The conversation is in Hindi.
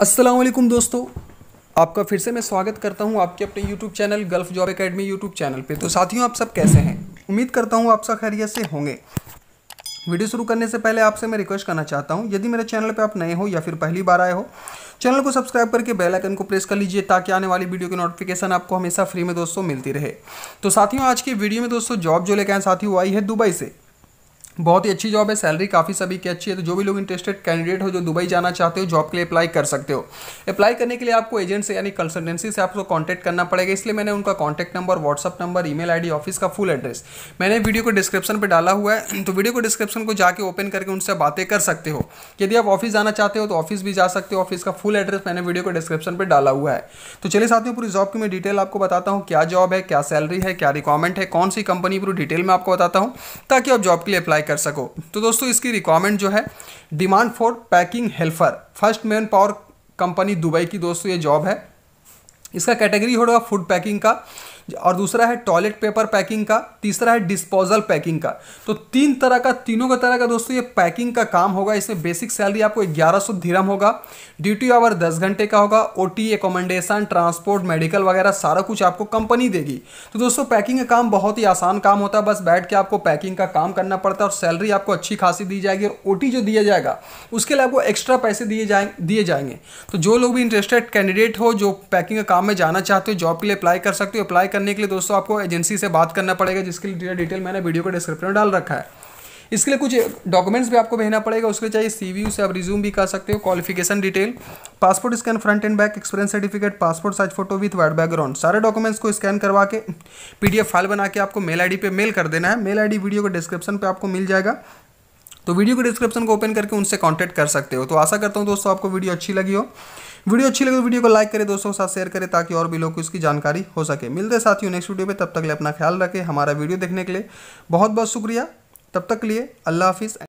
असलम दोस्तों आपका फिर से मैं स्वागत करता हूं आपके अपने YouTube channel gulf job academy YouTube channel पे तो साथियों आप सब कैसे हैं उम्मीद करता हूं आप सब खैरियत से होंगे वीडियो शुरू करने से पहले आपसे मैं रिक्वेस्ट करना चाहता हूं यदि मेरे चैनल पे आप नए हो या फिर पहली बार आए हो चैनल को सब्सक्राइब करके बेल आइकन को प्रेस कर लीजिए ताकि आने वाली वीडियो की नोटिफिकेशन आपको हमेशा फ्री में दोस्तों मिलती रहे तो साथियों आज की वीडियो में दोस्तों जॉब जो लेकर आए वो आई है दुबई से बहुत ही अच्छी जॉब है सैलरी काफ़ी सभी की अच्छी है तो जो भी लोग इंटरेस्टेड कैंडिडेट हो जो दुबई जाना चाहते हो जॉब के लिए अप्लाई कर सकते हो अप्लाई करने के लिए आपको एजेंट से यानी कंसल्टेंसी से आपको कॉन्टैक्ट करना पड़ेगा इसलिए मैंने उनका contact number WhatsApp number email office का फुल एड्रेस मैंने वीडियो को डिस्क्रिप्शन पर डाला हुआ है तो वीडियो को डिस्क्रिप्शन को जाकर ओपन करके उनसे बातें कर सकते हो यदि आप ऑफिस जाना चाहते हो तो ऑफिस भी जा सकते हो ऑफिस का फुल एड्रेस मैंने वीडियो को डिस्क्रिप्शन पर डाला हुआ है तो चलिए साथियों पूरी जॉब की मैं डिटेल आपको बताता हूँ क्या जॉब है क्या सैलरी है क्या रिक्वायरमेंट है कौन सी कंपनी पूरी डिटेल में आपको बताता हूँ ताकि आप जॉब के लिए अप्लाई कर सको तो दोस्तों इसकी रिक्वायरमेंट जो है demand for packing helper first man power company Dubai की दोस्तों ये जॉब है इसका कैटेगरी होगा फूड पैकिंग का और दूसरा है टॉयलेट पेपर पैकिंग का तीसरा है डिस्पोजल पैकिंग का तो तीन तरह का तीनों का तरह का दोस्तों ये पैकिंग का काम होगा इसमें बेसिक सैलरी आपको ग्यारह सौ धीरम होगा ड्यूटी आवर दस घंटे का होगा O T accommodation transport medical वगैरह सारा कुछ आपको कंपनी देगी तो दोस्तों पैकिंग का काम बहुत ही आसान काम होता है बस बैठ के आपको पैकिंग का काम करना पड़ता है और सैलरी आपको अच्छी खासी दी जाएगी और ओ जो दिया जाएगा उसके लिए आपको एक्स्ट्रा पैसे दिए जाए दिए जाएंगे तो जो लोग भी इंटरेस्टेड कैंडिडेट हो जो पैकिंग का काम में जाना चाहते हो जॉब के लिए अप्लाई कर सकते हो अप्लाई करने के लिए दोस्तों आपको एजेंसी से बात करना पड़ेगा जिसके लिए डिटेल मैंने वीडियो को डिस्क्रिप्शन में डाल रखा है इसके लिए कुछ डॉक्यूमेंट्स भी आपको भेजना पड़ेगा उसके चाहिए सी से आप रिज्यूम भी कर सकते हो qualification detail passport scan front and back experience certificate passport size photo with white background सारे डॉक्यूमेंट्स को स्कैन करवा के पीडीएफ फाइल बना के आपको मेल आईडी पे मेल कर देना है मेल आईडी वीडियो को डिस्क्रिप्शन पे आपको मिल जाएगा तो वीडियो को डिस्क्रिप्शन को ओपन करके उनसे कॉन्टैक्ट कर सकते हो तो आशा करता हूँ दोस्तों आपको वीडियो अच्छी लगी हो वीडियो अच्छी लगे तो वीडियो को लाइक करें दोस्तों के साथ शेयर करें ताकि और भी लोग को इसकी जानकारी हो सके मिलते साथियों नेक्स्ट वीडियो में तब तक लिए अपना ख्याल रखें हमारा वीडियो देखने के लिए बहुत बहुत शुक्रिया तब तक लिए अल्लाह हाफिज़